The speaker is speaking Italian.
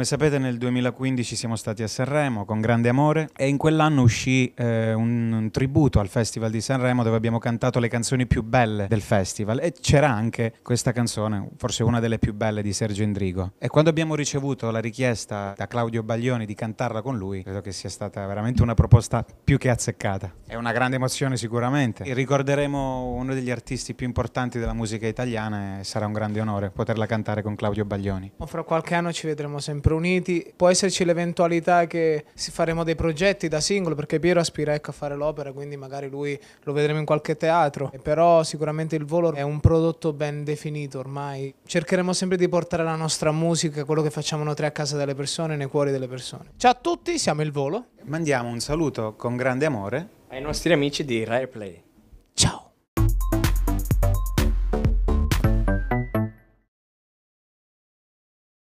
Come sapete nel 2015 siamo stati a Sanremo con grande amore e in quell'anno uscì eh, un, un, tributo al Festival di Sanremo dove abbiamo cantato le canzoni più belle del festival e c'era anche questa canzone, forse una delle più belle di Sergio Endrigo. E quando abbiamo ricevuto la richiesta da Claudio Baglioni di cantarla con lui, credo che sia stata veramente una proposta più che azzeccata. È una grande emozione sicuramente. E ricorderemo uno degli artisti più importanti della musica italiana e sarà un grande onore poterla cantare con Claudio Baglioni. O Fra qualche anno ci vedremo sempre sempre uniti. Può esserci l'eventualità che faremo dei progetti da singolo, perché Piero aspira ecco, a fare l'opera, quindi magari lui lo vedremo in qualche teatro. Però sicuramente il volo è un prodotto ben definito ormai. Cercheremo sempre di portare la nostra musica, quello che facciamo noi tre a casa delle persone, nei cuori delle persone. Ciao a tutti, siamo il volo. Mandiamo un saluto con grande amore ai nostri amici di Rare Play.